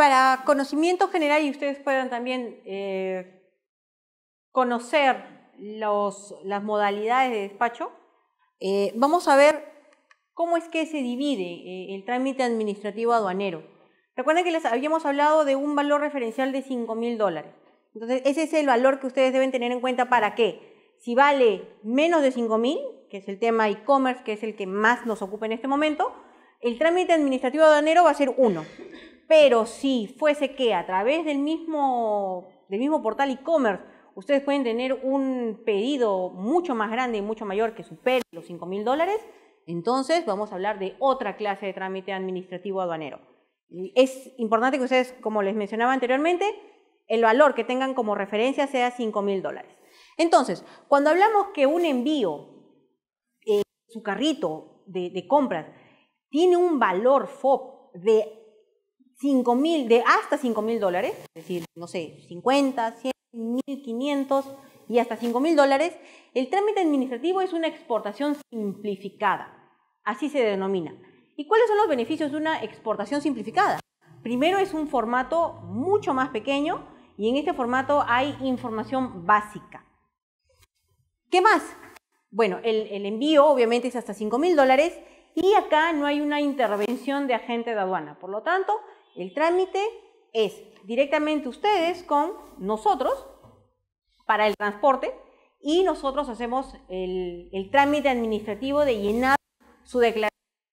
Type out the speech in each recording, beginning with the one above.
para conocimiento general y ustedes puedan también eh, conocer las modalidades de despacho, eh, vamos a ver cómo es que se divide eh, el trámite administrativo aduanero. Recuerden que les habíamos hablado de un valor referencial de 5.000 mil dólares. Entonces, ese es el valor que ustedes deben tener en cuenta para que, si vale menos de 5.000, mil, que es el tema e-commerce, que es el que más nos ocupa en este momento, el trámite administrativo aduanero va a ser 1. Pero si fuese que a través del mismo, del mismo portal e-commerce ustedes pueden tener un pedido mucho más grande y mucho mayor que supere los 5 mil dólares, entonces vamos a hablar de otra clase de trámite administrativo aduanero. Es importante que ustedes, como les mencionaba anteriormente, el valor que tengan como referencia sea 5.000 mil dólares. Entonces, cuando hablamos que un envío, eh, su carrito de, de compras, tiene un valor FOB de 5 mil, de hasta 5 mil dólares, es decir, no sé, 50, 100, 1500 y hasta 5 mil dólares, el trámite administrativo es una exportación simplificada, así se denomina. ¿Y cuáles son los beneficios de una exportación simplificada? Primero es un formato mucho más pequeño y en este formato hay información básica. ¿Qué más? Bueno, el, el envío obviamente es hasta 5 mil dólares y acá no hay una intervención de agente de aduana. Por lo tanto, el trámite es directamente ustedes con nosotros para el transporte y nosotros hacemos el, trámite administrativo de llenar su declaración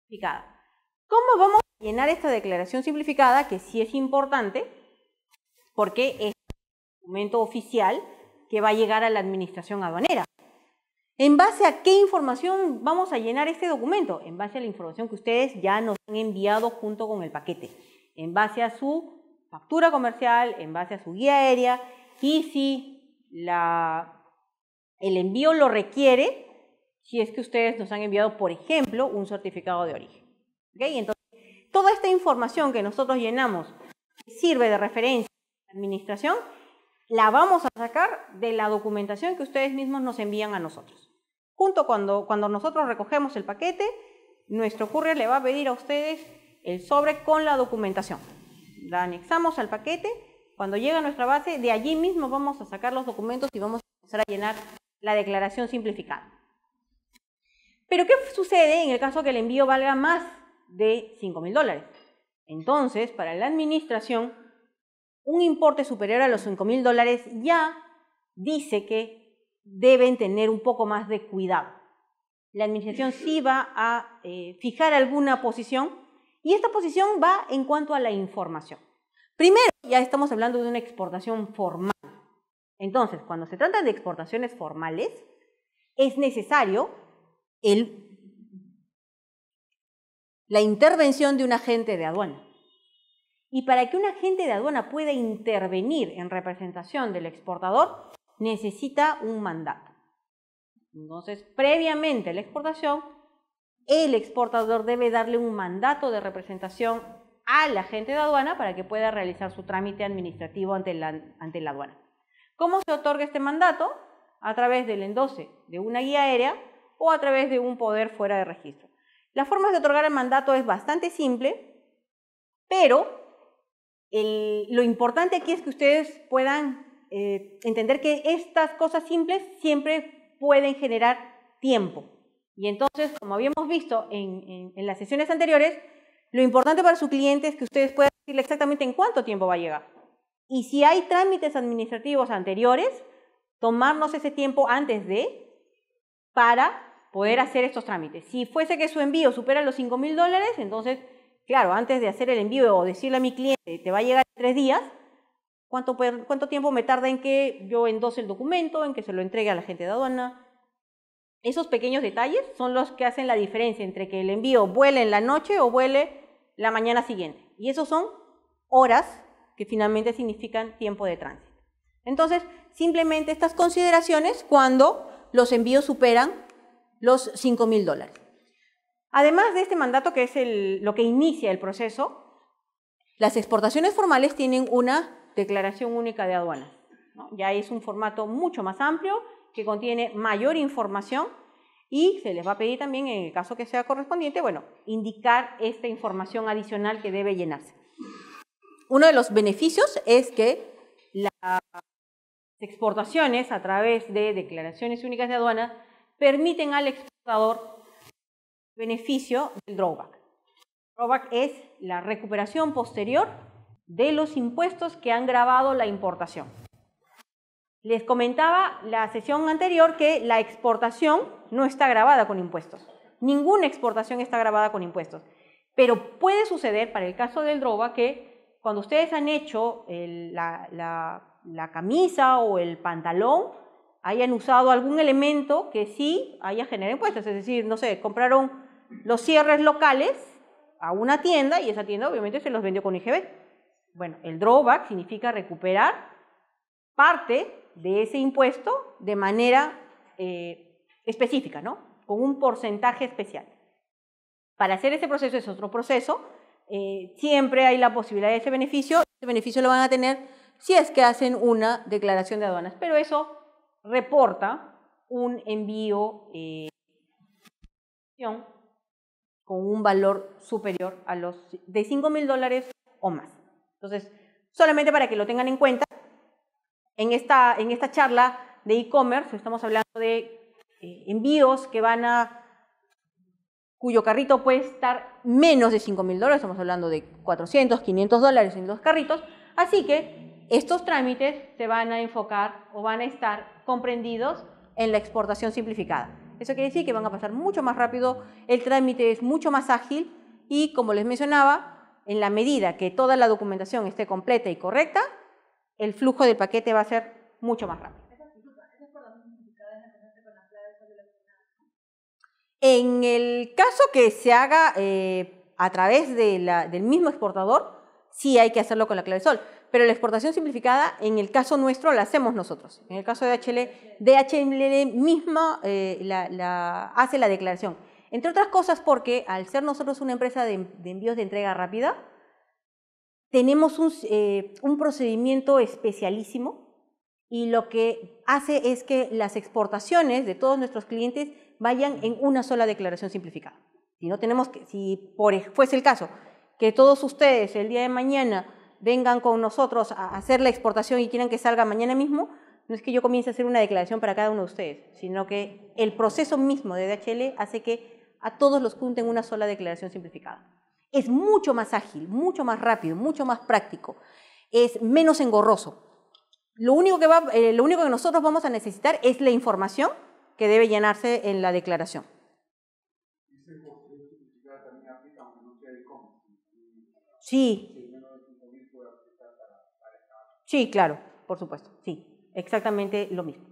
simplificada. ¿Cómo vamos a llenar esta declaración simplificada? Que sí es importante porque es un documento oficial que va a llegar a la administración aduanera. ¿En base a qué información vamos a llenar este documento? En base a la información que ustedes ya nos han enviado junto con el paquete en base a su factura comercial, en base a su guía aérea y si el envío lo requiere, si es que ustedes nos han enviado, por ejemplo, un certificado de origen. ¿Okay? Entonces, toda esta información que nosotros llenamos sirve de referencia a la administración, la vamos a sacar de la documentación que ustedes mismos nos envían a nosotros. Junto cuando, cuando nosotros recogemos el paquete, nuestro courier le va a pedir a ustedes el sobre con la documentación. La anexamos al paquete, cuando llega a nuestra base, de allí mismo vamos a sacar los documentos y vamos a empezar a llenar la declaración simplificada. Pero ¿qué sucede en el caso que el envío valga más de 5.000 dólares? Entonces, para la administración, un importe superior a los 5.000 dólares ya dice que deben tener un poco más de cuidado. La administración sí va a eh, fijar alguna posición y esta posición va en cuanto a la información. Primero, ya estamos hablando de una exportación formal. Entonces, cuando se trata de exportaciones formales, es necesario la intervención de un agente de aduana. Y para que un agente de aduana pueda intervenir en representación del exportador, necesita un mandato. Entonces, previamente a la exportación, el exportador debe darle un mandato de representación a la agente de aduana para que pueda realizar su trámite administrativo ante la, ante aduana. ¿Cómo se otorga este mandato? A través del endoce de una guía aérea o a través de un poder fuera de registro. La forma de otorgar el mandato es bastante simple, pero lo importante aquí es que ustedes puedan eh, entender que estas cosas simples siempre pueden generar tiempo. Y entonces, como habíamos visto en, las sesiones anteriores, lo importante para su cliente es que ustedes puedan decirle exactamente en cuánto tiempo va a llegar. Y si hay trámites administrativos anteriores, tomarnos ese tiempo antes de para poder hacer estos trámites. Si fuese que su envío supera los 5 mil dólares, entonces, claro, antes de hacer el envío o decirle a mi cliente, te va a llegar en tres días, ¿cuánto, ¿cuánto tiempo me tarda en que yo endose el documento, en que se lo entregue a la gente de aduana? Esos pequeños detalles son los que hacen la diferencia entre que el envío vuele en la noche o vuele la mañana siguiente. Y esos son horas que finalmente significan tiempo de tránsito. Entonces, simplemente estas consideraciones cuando los envíos superan los 5.000 mil dólares. Además de este mandato, que es lo que inicia el proceso, las exportaciones formales tienen una declaración única de aduana. Ya es un formato mucho más amplio que contiene mayor información y se les va a pedir también, en el caso que sea correspondiente, bueno, indicar esta información adicional que debe llenarse. Uno de los beneficios es que las exportaciones a través de declaraciones únicas de aduanas permiten al exportador beneficio del drawback. Drawback es la recuperación posterior de los impuestos que han grabado la importación. Les comentaba la sesión anterior que la exportación no está grabada con impuestos. Ninguna exportación está grabada con impuestos. Pero puede suceder, para el caso del droga, que cuando ustedes han hecho la, camisa o el pantalón, hayan usado algún elemento que sí haya generado impuestos. Es decir, no sé, compraron los cierres locales a una tienda y esa tienda obviamente se los vendió con IGB. Bueno, el drawback significa recuperar parte de ese impuesto de manera eh, específica, ¿no? Con un porcentaje especial. Para hacer ese proceso es otro proceso. Eh, siempre hay la posibilidad de ese beneficio. Ese beneficio lo van a tener si es que hacen una declaración de aduanas. Pero eso reporta un envío eh, con un valor superior a los de 5 mil dólares o más. Entonces, solamente para que lo tengan en cuenta, en esta, en esta charla de e-commerce, estamos hablando de eh, envíos que van a cuyo carrito puede estar menos de 5 mil dólares, estamos hablando de 400, 500 dólares en los carritos, así que estos trámites se van a enfocar o van a estar comprendidos en la exportación simplificada. Eso quiere decir que van a pasar mucho más rápido, el trámite es mucho más ágil y como les mencionaba, en la medida que toda la documentación esté completa y correcta, el flujo del paquete va a ser mucho más rápido. En el caso que se haga eh, a través del mismo exportador, sí hay que hacerlo con la clave sol. Pero la exportación simplificada, en el caso nuestro, la hacemos nosotros. En el caso de DHL, DHL misma eh, hace la declaración. Entre otras cosas porque al ser nosotros una empresa de envíos de entrega rápida, tenemos eh, un, procedimiento especialísimo y lo que hace es que las exportaciones de todos nuestros clientes vayan en una sola declaración simplificada. Si no tenemos si por, fuese el caso, que todos ustedes el día de mañana vengan con nosotros a hacer la exportación y quieran que salga mañana mismo, no es que yo comience a hacer una declaración para cada uno de ustedes, sino que el proceso mismo de DHL hace que a todos los junten una sola declaración simplificada. Es mucho más ágil, mucho más rápido, mucho más práctico. Es menos engorroso. Lo único que, va, eh, lo único que nosotros vamos a necesitar es la información que debe llenarse en la declaración. Sí. Sí, claro, por supuesto. Sí, exactamente lo mismo.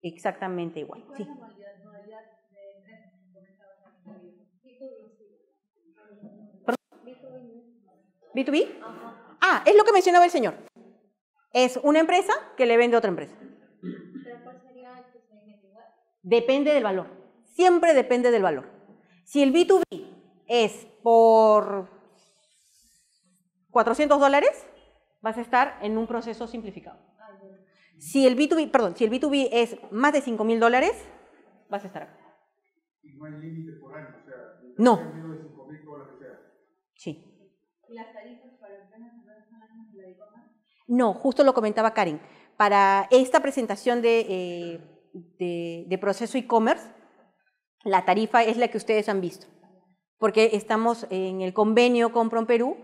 Exactamente igual. Sí. ¿B2B? Ah, es lo que mencionaba el señor. Es una empresa que le vende a otra empresa. Depende del valor. Siempre depende del valor. Si el B2B es por 400 dólares, vas a estar en un proceso simplificado. Ah, si el B2B, perdón, si el B2B es más de 5 mil dólares, vas a estar acá. Y no límite por año, no. Sí. ¿Las tarifas para el de la No, justo lo comentaba Karen. Para esta presentación eh, de, de, proceso e-commerce, la tarifa es la que ustedes han visto, porque estamos en el convenio con Perú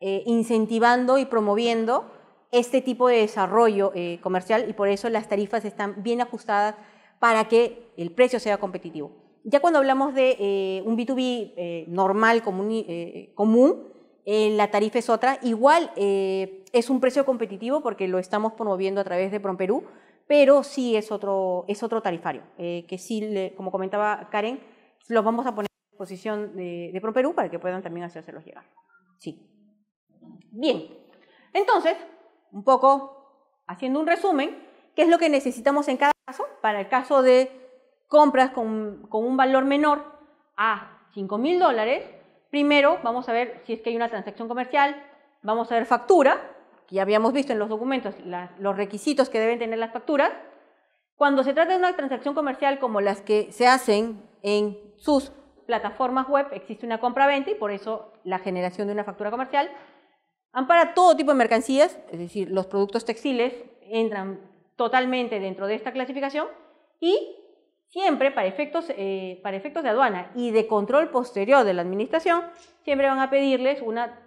eh, incentivando y promoviendo este tipo de desarrollo eh, comercial y por eso las tarifas están bien ajustadas para que el precio sea competitivo. Ya cuando hablamos de un B2B normal, común eh, la tarifa es otra. Igual eh, es un precio competitivo porque lo estamos promoviendo a través de PromPerú, pero sí es otro, es otro tarifario, eh, que sí, como comentaba Karen, los vamos a poner a disposición de, de PromPerú para que puedan también los llegar. Sí. Bien, entonces, un poco haciendo un resumen, ¿qué es lo que necesitamos en cada caso? Para el caso de compras con, con un valor menor a 5.000 mil dólares, Primero vamos a ver si es que hay una transacción comercial, vamos a ver factura, que ya habíamos visto en los documentos los requisitos que deben tener las facturas. Cuando se trata de una transacción comercial como las que se hacen en sus plataformas web, existe una compra-venta y por eso la generación de una factura comercial. Ampara todo tipo de mercancías, es decir, los productos textiles entran totalmente dentro de esta clasificación y siempre para efectos, eh, para efectos de aduana y de control posterior de la administración, siempre van a pedirles una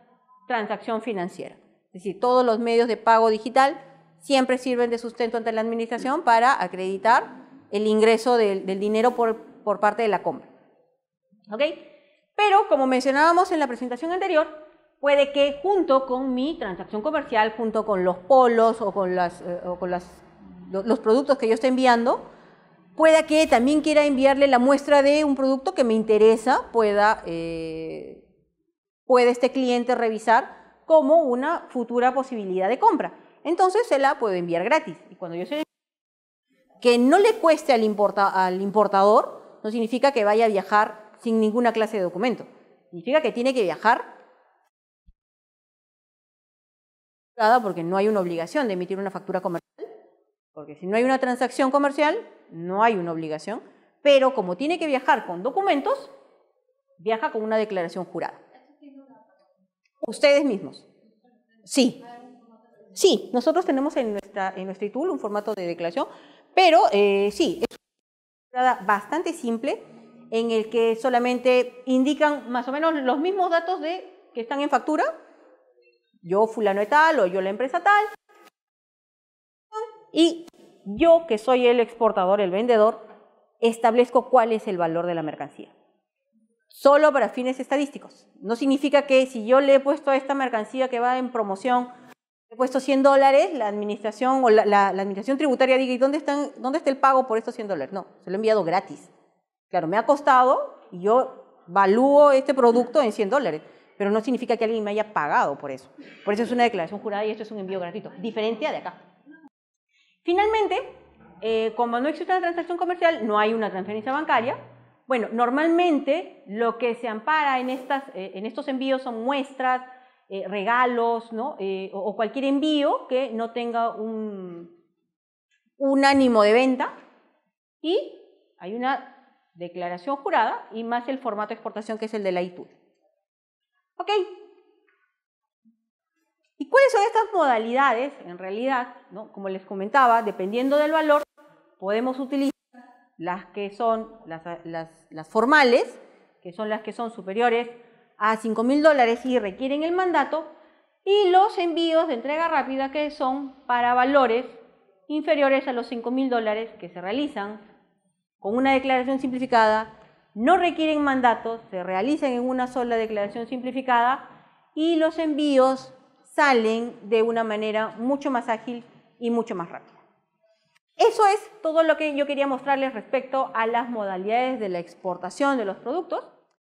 transacción financiera. Es decir, todos los medios de pago digital siempre sirven de sustento ante la administración para acreditar el ingreso del, dinero por, parte de la compra. ¿Ok? Pero, como mencionábamos en la presentación anterior, puede que junto con mi transacción comercial, junto con los polos o con, las, eh, con los productos que yo esté enviando, Pueda que también quiera enviarle la muestra de un producto que me interesa, pueda, eh, puede este cliente revisar como una futura posibilidad de compra. Entonces se la puedo enviar gratis. Y cuando yo se... Que no le cueste al, al importador no significa que vaya a viajar sin ninguna clase de documento. Significa que tiene que viajar porque no hay una obligación de emitir una factura comercial, porque si no hay una transacción comercial, no hay una obligación, pero como tiene que viajar con documentos, viaja con una declaración jurada. Ustedes mismos. Sí. Sí, nosotros tenemos en nuestra en nuestro tool un formato de declaración, pero eh, sí, es una bastante simple en el que solamente indican más o menos los mismos datos de que están en factura, yo fulano de tal o yo la empresa tal, y yo que soy el exportador, el vendedor, establezco cuál es el valor de la mercancía. Solo para fines estadísticos. No significa que si yo le he puesto a esta mercancía que va en promoción, le he puesto 100 dólares, la administración o la, administración tributaria diga, ¿y dónde, dónde está el pago por estos 100 dólares? No, se lo he enviado gratis. Claro, me ha costado y yo valúo este producto en 100 dólares, pero no significa que alguien me haya pagado por eso. Por eso es una declaración jurada y esto es un envío gratuito, diferente de acá. Finalmente, eh, como no existe una transacción comercial, no hay una transferencia bancaria. Bueno, normalmente lo que se ampara en, estas, eh, en estos envíos son muestras, eh, regalos, ¿no? o, cualquier envío que no tenga un, un ánimo de venta. Y hay una declaración jurada y más el formato de exportación que es el de la ITUR. Ok, ¿Y cuáles son estas modalidades? En realidad, ¿no? como les comentaba, dependiendo del valor, podemos utilizar las que son las, formales, que son las que son superiores a 5.000 mil dólares y requieren el mandato, y los envíos de entrega rápida que son para valores inferiores a los 5.000 mil dólares que se realizan con una declaración simplificada, no requieren mandato, se realizan en una sola declaración simplificada y los envíos salen de una manera mucho más ágil y mucho más rápida. Eso es todo lo que yo quería mostrarles respecto a las modalidades de la exportación de los productos.